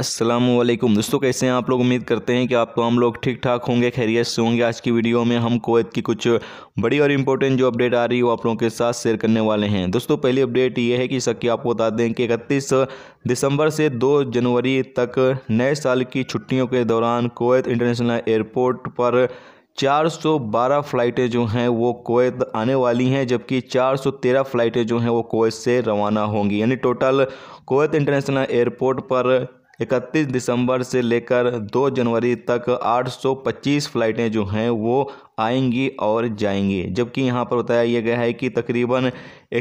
असलम दोस्तों कैसे हैं आप लोग उम्मीद करते हैं कि आप तो हम लोग ठीक ठाक होंगे खैरियत से होंगे आज की वीडियो में हम कोवैत की कुछ बड़ी और इंपॉर्टेंट जो अपडेट आ रही है वो आप लोगों के साथ शेयर करने वाले हैं दोस्तों पहली अपडेट ये है कि सक आपको बता दें कि इकतीस दिसंबर से 2 जनवरी तक नए साल की छुट्टियों के दौरान कोवैत इंटरनेशनल एयरपोर्ट पर 412 फ़्लाइटें जो हैं वो कोवैत आने वाली हैं जबकि 413 फ़्लाइटें जो हैं वो कोवैत से रवाना होंगी यानी टोटल कोवैत इंटरनेशनल एयरपोर्ट पर इकतीस दिसंबर से लेकर दो जनवरी तक 825 फ़्लाइटें जो हैं वो आएंगी और जाएंगी जबकि यहाँ पर बताया यह गया है कि तकरीबन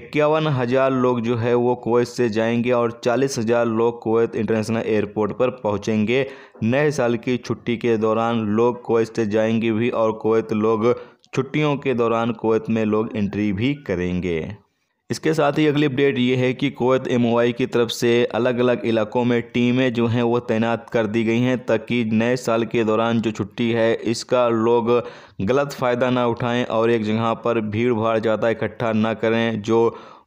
इक्यावन हज़ार लोग जो है वो कुवैत से जाएंगे और चालीस हज़ार लोग कुवैत इंटरनेशनल एयरपोर्ट पर पहुँचेंगे नए साल की छुट्टी के दौरान लोग कुवैत से जाएंगे भी और कुवैत लोग छुट्टियों के दौरान कुवैत में लोग एंट्री भी करेंगे इसके साथ ही अगली अपडेट ये है कि कोवैत एम की तरफ से अलग अलग इलाकों में टीमें जो हैं वो तैनात कर दी गई हैं ताकि नए साल के दौरान जो छुट्टी है इसका लोग गलत फ़ायदा ना उठाएं और एक जगह पर भीड़ भाड़ ज़्यादा इकट्ठा ना करें जो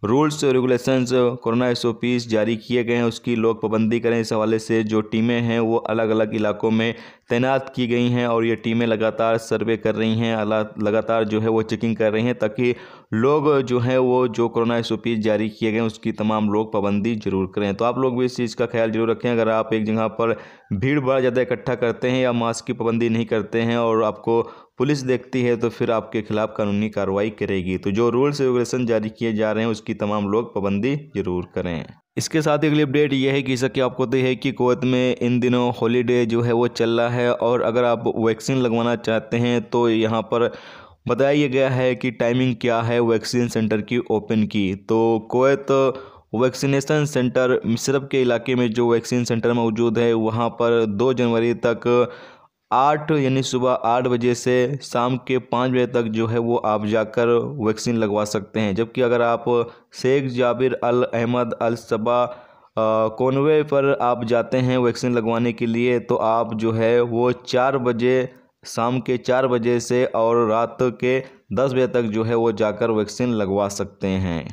रूल्स रेगुलेशंस कोरोना एस जारी किए गए हैं उसकी लोग पाबंदी करें इस हवाले से जो टीमें हैं वो अलग अलग इलाकों में तैनात की गई हैं और ये टीमें लगातार सर्वे कर रही हैं लगातार जो है वो चेकिंग कर रही हैं ताकि लोग जो है वो जो कोरोना एस जारी किए गए उसकी तमाम लोग पाबंदी जरूर करें तो आप लोग भी इस चीज़ का ख्याल जरूर रखें अगर आप एक जगह पर भीड़ भाड़ ज़्यादा इकट्ठा करते हैं या मास्क की पाबंदी नहीं करते हैं और आपको पुलिस देखती है तो फिर आपके खिलाफ़ कानूनी कार्रवाई करेगी तो जो रूल्स रेगुलेशन जारी किए जा रहे हैं उसकी तमाम लोग पाबंदी जरूर करें इसके साथ अगली अपडेट यह है कि जैसा कि आपको पता तो है कि कुवैत में इन दिनों हॉलीडे जो है वो चल रहा है और अगर आप वैक्सीन लगवाना चाहते हैं तो यहाँ पर बताया गया है कि टाइमिंग क्या है वैक्सीन सेंटर की ओपन की तो कुवैत वैक्सीनेशन सेंटर मिसरब के इलाके में जो वैक्सीन सेंटर मौजूद है वहाँ पर दो जनवरी तक आठ यानी सुबह आठ बजे से शाम के पाँच बजे तक जो है वो आप जाकर वैक्सीन लगवा सकते हैं जबकि अगर आप Sheikh Jaber Al Ahmad Al Sabah causeway पर आप जाते हैं वैक्सीन लगवाने के लिए तो आप जो है वो चार बजे शाम के चार बजे से और रात के दस बजे तक जो है वो जाकर वैक्सीन लगवा सकते हैं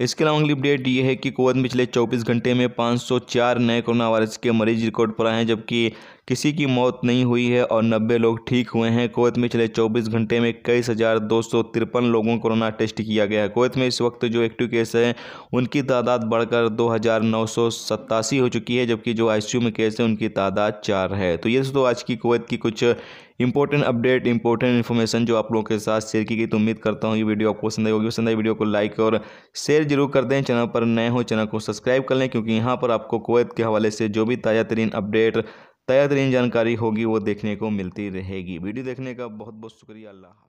इसके अलावा अगली अपडेट ये है कि कुवैत में पिछले 24 घंटे में 504 नए कोरोना वायरस के मरीज रिकॉर्ड पर आए हैं जबकि किसी की मौत नहीं हुई है और नब्बे लोग ठीक हुए हैं कोवैत में पिछले चौबीस घंटे में इक्कीस हज़ार दो सौ तिरपन लोगों को कोरोना टेस्ट किया गया है कोवैत में इस वक्त जो एक्टिव केस हैं उनकी तादाद बढ़कर दो हज़ार नौ सौ सत्तासी हो चुकी है जबकि जो आईसीयू में केस हैं उनकी तादाद चार है तो ये दोस्तों आज की कोवैत की कुछ इंपॉर्टेंट अपडेट इंपॉर्टेंट इन्फॉर्मेशन जो आप लोगों के साथ शेयर की गई तो उम्मीद करता हूँ ये वीडियो आपको पसंद आई होगी पसंद आई वीडियो को लाइक और शेयर जरूर कर दें चैनल पर नए हो चैनल को सब्सक्राइब कर लें क्योंकि यहाँ पर आपको कोवैत के हवाले से जो भी ताज़ा तरीन अपडेट तरीन जानकारी होगी वो देखने को मिलती रहेगी वीडियो देखने का बहुत बहुत शुक्रिया अल्लाह